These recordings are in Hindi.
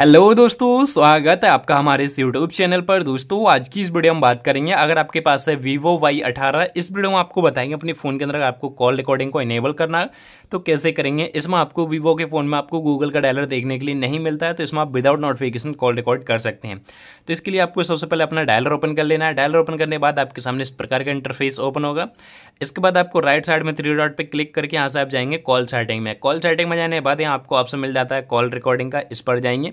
हेलो दोस्तों स्वागत है आपका हमारे इस यूट्यूब चैनल पर दोस्तों आज की इस वीडियो में बात करेंगे अगर आपके पास है वीवो वाई अठारह इस वीडियो में आपको बताएंगे अपने फ़ोन के अंदर आपको कॉल रिकॉर्डिंग को इनेबल करना तो कैसे करेंगे इसमें आपको वीवो के फ़ोन में आपको गूगल का डायलर देखने के लिए नहीं मिलता है तो इसमें आप विदाउट नोटिफिकेशन कॉल रिकॉर्ड कर सकते हैं तो इसके लिए आपको सबसे पहले अपना डायलर ओपन कर लेना है डायलर ओपन करने के बाद आपके सामने इस प्रकार का इंटरफेस ओपन होगा इसके बाद आपको राइट साइड में थ्री डॉट पर क्लिक करके यहाँ से आप जाएंगे कॉल सेटिंग में कॉल सेटिंग में जाने के बाद यहाँ आपको ऑप्शन मिल जाता है कॉल रिकॉर्डिंग का इस पर जाएंगे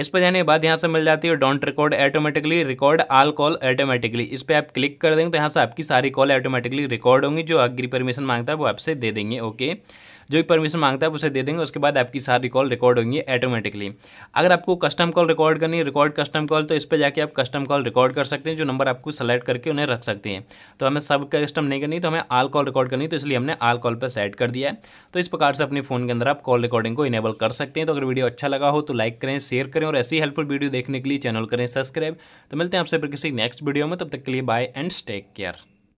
इस पर जाने के बाद यहाँ से मिल जाती है don't record automatically record all call automatically इस पर आप क्लिक कर देंगे तो यहाँ से आपकी सारी कॉल ऑटोमेटिकली रिकॉर्ड होंगी जो अग्री परमिशन मांगता है वो आपसे दे देंगे ओके जो भी परमिशन मांगता है उसे दे देंगे उसके बाद आपकी सारी कॉल रिकॉर्ड होंगी ऑटोमेटिकली अगर आपको कस्टम कॉल रिकॉर्ड करनी है रिकॉर्ड कस्टम कॉल तो इस पर जाके आप कस्टम कॉल रिकॉर्ड कर सकते हैं जो नंबर आपको सेलेक्ट करके उन्हें रख सकते हैं तो हमें सब कस्टम नहीं करनी तो हमें आल कॉल रिकॉर्ड करनी तो इसलिए हमने आल कॉल पर सेट कर दिया है तो इस प्रकार से अपने फ़ोन के अंदर आप कॉल रिकॉर्डिंग को इनेबल कर सकते हैं तो अगर वीडियो अच्छा लगा हो तो लाइक करें शेयर करें और ऐसी हेल्पफुल वीडियो देखने के लिए चैनल करें सब्सक्राइब तो मिलते हैं आपसे फिर किसी नेक्स्ट वीडियो में तब तक के लिए बाय एंड टेक केयर